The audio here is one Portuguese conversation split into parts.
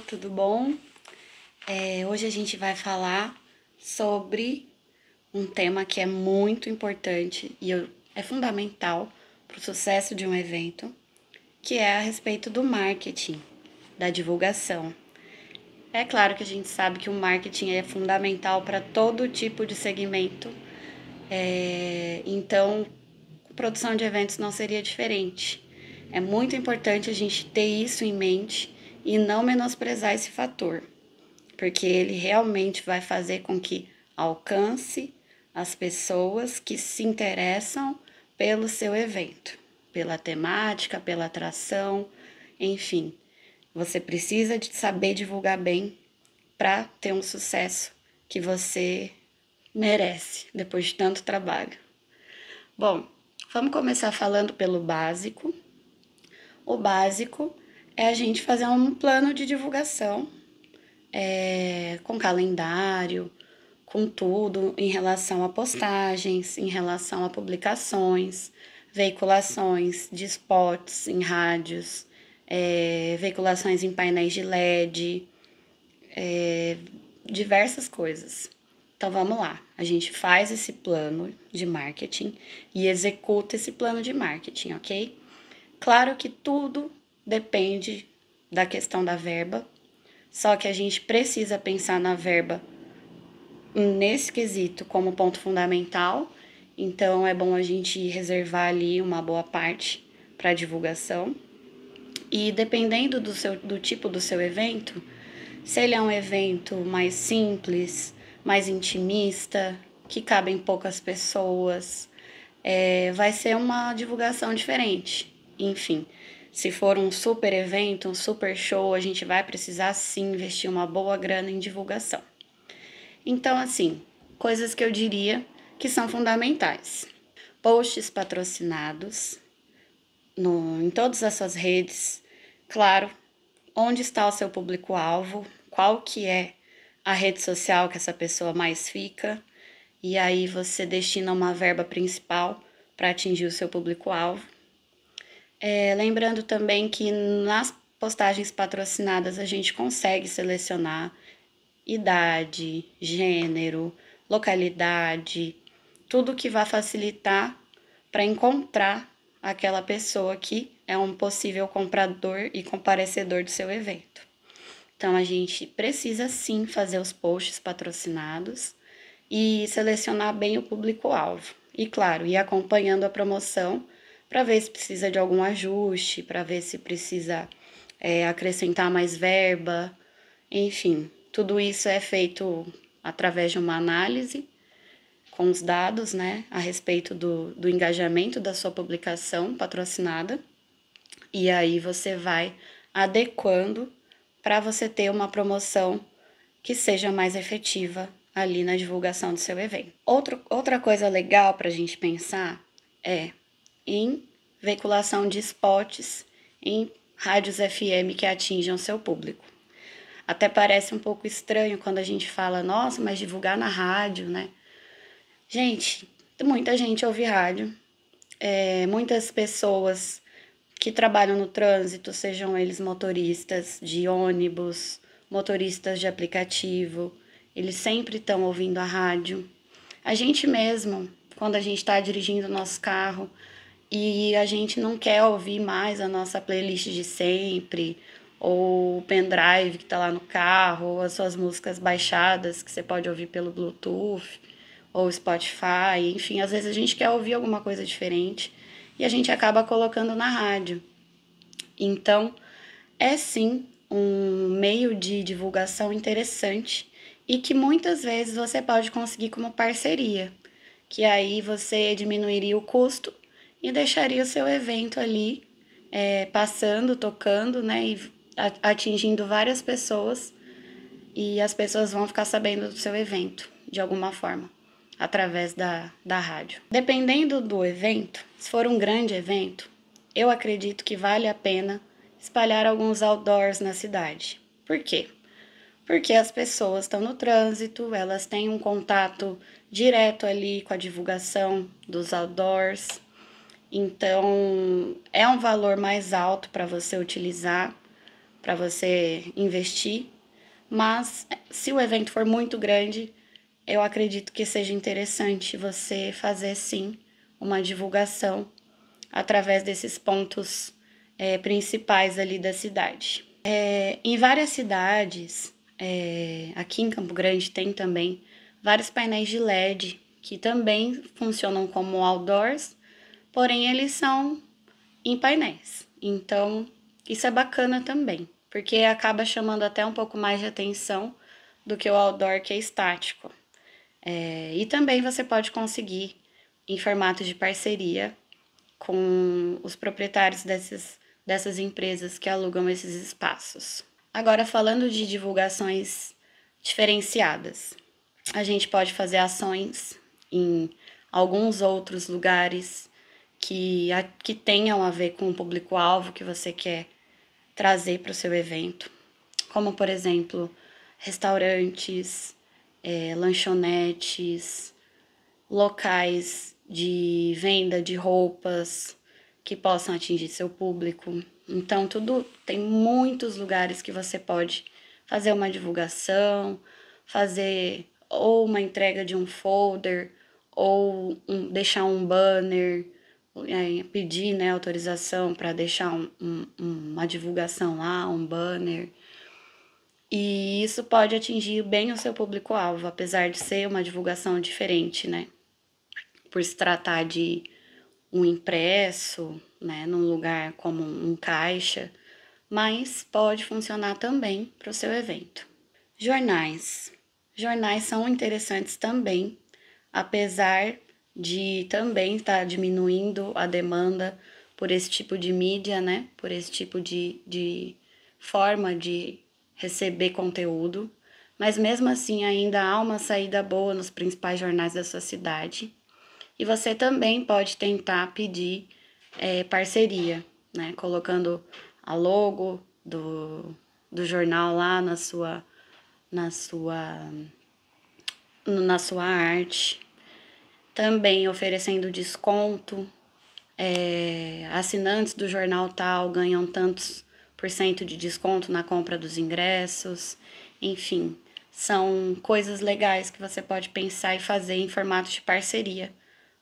tudo bom? É, hoje a gente vai falar sobre um tema que é muito importante e é fundamental para o sucesso de um evento, que é a respeito do marketing, da divulgação. É claro que a gente sabe que o marketing é fundamental para todo tipo de segmento, é, então produção de eventos não seria diferente. É muito importante a gente ter isso em mente e não menosprezar esse fator, porque ele realmente vai fazer com que alcance as pessoas que se interessam pelo seu evento, pela temática, pela atração, enfim. Você precisa de saber divulgar bem para ter um sucesso que você merece depois de tanto trabalho. Bom, vamos começar falando pelo básico. O básico é a gente fazer um plano de divulgação é, com calendário, com tudo em relação a postagens, em relação a publicações, veiculações de spots em rádios, é, veiculações em painéis de LED, é, diversas coisas. Então vamos lá, a gente faz esse plano de marketing e executa esse plano de marketing, ok? Claro que tudo depende da questão da verba. Só que a gente precisa pensar na verba nesse quesito como ponto fundamental. Então é bom a gente reservar ali uma boa parte para divulgação. E dependendo do, seu, do tipo do seu evento, se ele é um evento mais simples, mais intimista, que cabem poucas pessoas, é, vai ser uma divulgação diferente. Enfim, se for um super evento, um super show, a gente vai precisar sim investir uma boa grana em divulgação. Então, assim, coisas que eu diria que são fundamentais: posts patrocinados no, em todas as suas redes, claro, onde está o seu público-alvo, qual que é a rede social que essa pessoa mais fica, e aí você destina uma verba principal para atingir o seu público-alvo é, lembrando também que nas postagens patrocinadas a gente consegue selecionar idade, gênero, localidade, tudo que vai facilitar para encontrar aquela pessoa que é um possível comprador e comparecedor do seu evento. Então a gente precisa sim fazer os posts patrocinados e selecionar bem o público-alvo. E claro, ir acompanhando a promoção para ver se precisa de algum ajuste, para ver se precisa é, acrescentar mais verba, enfim, tudo isso é feito através de uma análise com os dados, né, a respeito do, do engajamento da sua publicação patrocinada, e aí você vai adequando para você ter uma promoção que seja mais efetiva ali na divulgação do seu evento. Outro, outra coisa legal para a gente pensar é em veiculação de spots em rádios FM que atinjam seu público. Até parece um pouco estranho quando a gente fala, nossa, mas divulgar na rádio, né? Gente, muita gente ouve rádio, é, muitas pessoas que trabalham no trânsito, sejam eles motoristas de ônibus, motoristas de aplicativo, eles sempre estão ouvindo a rádio. A gente mesmo, quando a gente está dirigindo o nosso carro, e a gente não quer ouvir mais a nossa playlist de sempre, ou o pendrive que está lá no carro, ou as suas músicas baixadas que você pode ouvir pelo Bluetooth, ou Spotify, enfim, às vezes a gente quer ouvir alguma coisa diferente e a gente acaba colocando na rádio. Então, é sim um meio de divulgação interessante e que muitas vezes você pode conseguir como parceria, que aí você diminuiria o custo e deixaria o seu evento ali é, passando, tocando, né? E atingindo várias pessoas e as pessoas vão ficar sabendo do seu evento de alguma forma através da, da rádio. Dependendo do evento, se for um grande evento, eu acredito que vale a pena espalhar alguns outdoors na cidade. Por quê? Porque as pessoas estão no trânsito, elas têm um contato direto ali com a divulgação dos outdoors, então, é um valor mais alto para você utilizar, para você investir, mas se o evento for muito grande, eu acredito que seja interessante você fazer sim uma divulgação através desses pontos é, principais ali da cidade. É, em várias cidades, é, aqui em Campo Grande tem também vários painéis de LED que também funcionam como outdoors porém eles são em painéis. Então, isso é bacana também, porque acaba chamando até um pouco mais de atenção do que o outdoor que é estático. É, e também você pode conseguir em formato de parceria com os proprietários desses, dessas empresas que alugam esses espaços. Agora, falando de divulgações diferenciadas, a gente pode fazer ações em alguns outros lugares que, a, que tenham a ver com o público-alvo que você quer trazer para o seu evento, como por exemplo restaurantes, é, lanchonetes, locais de venda de roupas que possam atingir seu público. Então, tudo tem muitos lugares que você pode fazer uma divulgação, fazer ou uma entrega de um folder, ou um, deixar um banner, é, pedir né, autorização para deixar um, um, uma divulgação lá, um banner. E isso pode atingir bem o seu público-alvo, apesar de ser uma divulgação diferente, né? Por se tratar de um impresso, né, num lugar como um caixa, mas pode funcionar também para o seu evento. Jornais. Jornais são interessantes também, apesar de também estar tá diminuindo a demanda por esse tipo de mídia, né? Por esse tipo de, de forma de receber conteúdo. Mas mesmo assim, ainda há uma saída boa nos principais jornais da sua cidade. E você também pode tentar pedir é, parceria, né? Colocando a logo do, do jornal lá na sua, na sua, na sua arte, também oferecendo desconto. É, assinantes do jornal tal ganham tantos por cento de desconto na compra dos ingressos. Enfim, são coisas legais que você pode pensar e fazer em formato de parceria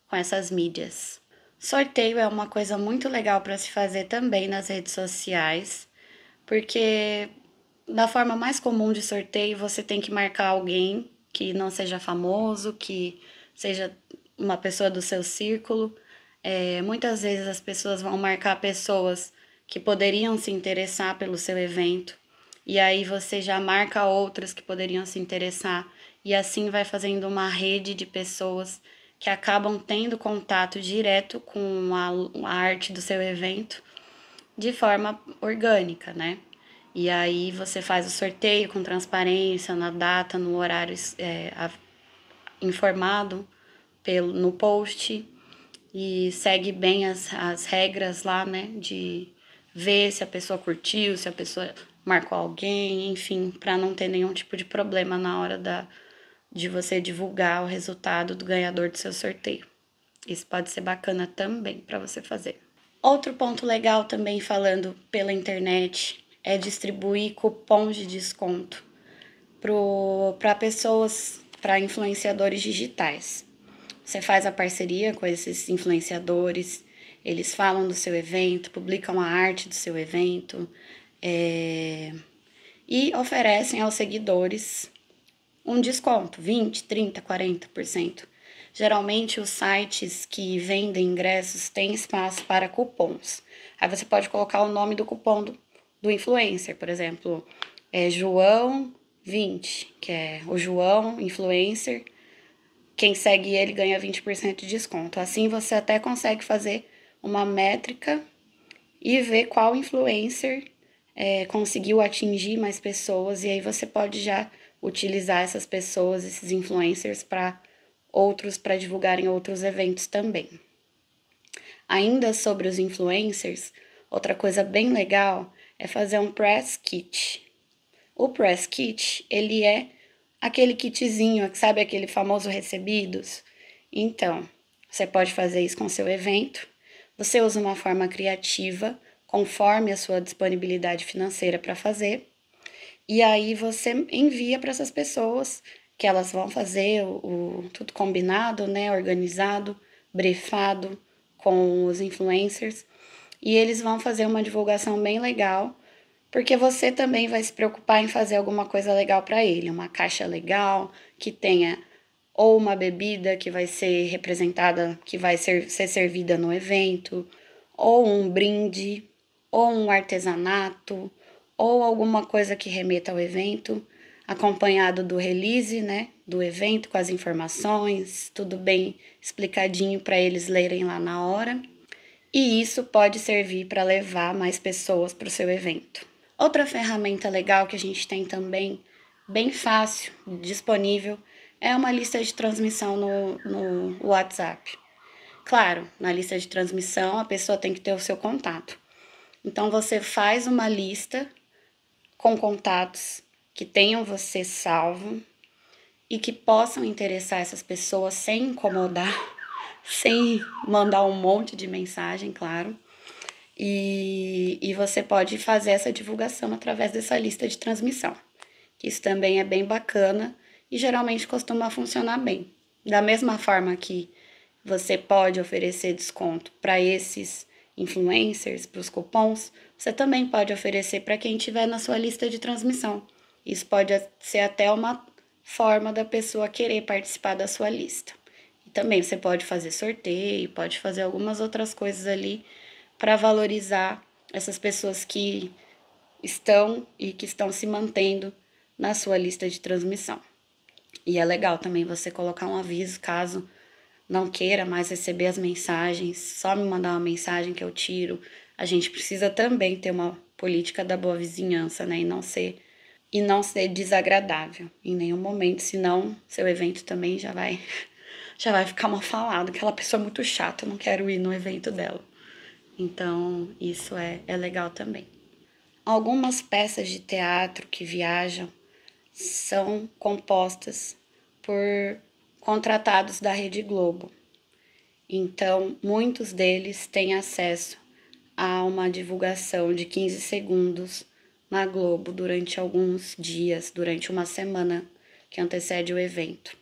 com essas mídias. Sorteio é uma coisa muito legal para se fazer também nas redes sociais, porque da forma mais comum de sorteio você tem que marcar alguém que não seja famoso, que seja uma pessoa do seu círculo. É, muitas vezes as pessoas vão marcar pessoas que poderiam se interessar pelo seu evento, e aí você já marca outras que poderiam se interessar, e assim vai fazendo uma rede de pessoas que acabam tendo contato direto com a, a arte do seu evento de forma orgânica, né? E aí você faz o sorteio com transparência, na data, no horário é, informado pelo, no post e segue bem as, as regras lá, né? De ver se a pessoa curtiu, se a pessoa marcou alguém, enfim, para não ter nenhum tipo de problema na hora da, de você divulgar o resultado do ganhador do seu sorteio. Isso pode ser bacana também para você fazer. Outro ponto legal também falando pela internet é distribuir cupons de desconto para pessoas, para influenciadores digitais. Você faz a parceria com esses influenciadores, eles falam do seu evento, publicam a arte do seu evento é, e oferecem aos seguidores um desconto, 20, 30, 40%. Geralmente os sites que vendem ingressos têm espaço para cupons. Aí você pode colocar o nome do cupom do, do influencer, por exemplo, é João 20, que é o João influencer quem segue ele ganha 20% de desconto. Assim você até consegue fazer uma métrica e ver qual influencer é, conseguiu atingir mais pessoas, e aí você pode já utilizar essas pessoas, esses influencers, para outros, para divulgarem outros eventos também. Ainda sobre os influencers, outra coisa bem legal é fazer um press kit. O press kit, ele é aquele kitzinho, sabe aquele famoso recebidos? Então, você pode fazer isso com seu evento. Você usa uma forma criativa, conforme a sua disponibilidade financeira para fazer. E aí você envia para essas pessoas que elas vão fazer o, o, tudo combinado, né, organizado, brefado com os influencers, e eles vão fazer uma divulgação bem legal porque você também vai se preocupar em fazer alguma coisa legal para ele, uma caixa legal que tenha ou uma bebida que vai ser representada, que vai ser, ser servida no evento, ou um brinde, ou um artesanato, ou alguma coisa que remeta ao evento, acompanhado do release, né, do evento com as informações, tudo bem explicadinho para eles lerem lá na hora. E isso pode servir para levar mais pessoas para o seu evento. Outra ferramenta legal que a gente tem também, bem fácil, disponível, é uma lista de transmissão no, no WhatsApp. Claro, na lista de transmissão a pessoa tem que ter o seu contato. Então você faz uma lista com contatos que tenham você salvo e que possam interessar essas pessoas sem incomodar, sem mandar um monte de mensagem, claro. E, e você pode fazer essa divulgação através dessa lista de transmissão, isso também é bem bacana e geralmente costuma funcionar bem. Da mesma forma que você pode oferecer desconto para esses influencers, para os cupons, você também pode oferecer para quem tiver na sua lista de transmissão. Isso pode ser até uma forma da pessoa querer participar da sua lista. E também você pode fazer sorteio, pode fazer algumas outras coisas ali para valorizar essas pessoas que estão e que estão se mantendo na sua lista de transmissão. E é legal também você colocar um aviso caso não queira mais receber as mensagens, só me mandar uma mensagem que eu tiro. A gente precisa também ter uma política da boa vizinhança, né, e não ser e não ser desagradável em nenhum momento, senão seu evento também já vai já vai ficar mal falado, aquela pessoa é muito chata, eu não quero ir no evento dela. Então, isso é, é legal também. Algumas peças de teatro que viajam são compostas por contratados da Rede Globo. Então, muitos deles têm acesso a uma divulgação de 15 segundos na Globo durante alguns dias, durante uma semana que antecede o evento.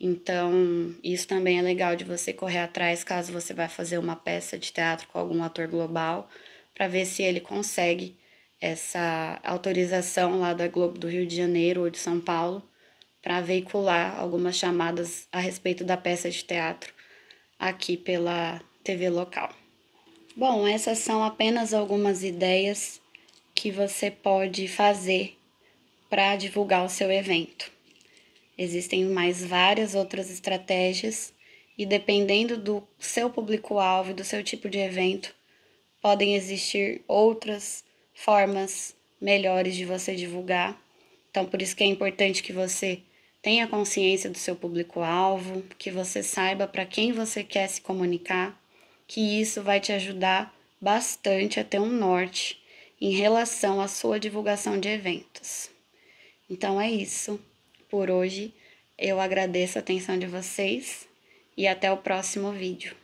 Então, isso também é legal de você correr atrás caso você vai fazer uma peça de teatro com algum ator global, para ver se ele consegue essa autorização lá da Globo do Rio de Janeiro ou de São Paulo para veicular algumas chamadas a respeito da peça de teatro aqui pela TV local. Bom, essas são apenas algumas ideias que você pode fazer para divulgar o seu evento. Existem mais várias outras estratégias e dependendo do seu público-alvo e do seu tipo de evento, podem existir outras formas melhores de você divulgar. Então, por isso que é importante que você tenha consciência do seu público-alvo, que você saiba para quem você quer se comunicar, que isso vai te ajudar bastante a ter um norte em relação à sua divulgação de eventos. Então é isso por hoje. Eu agradeço a atenção de vocês e até o próximo vídeo.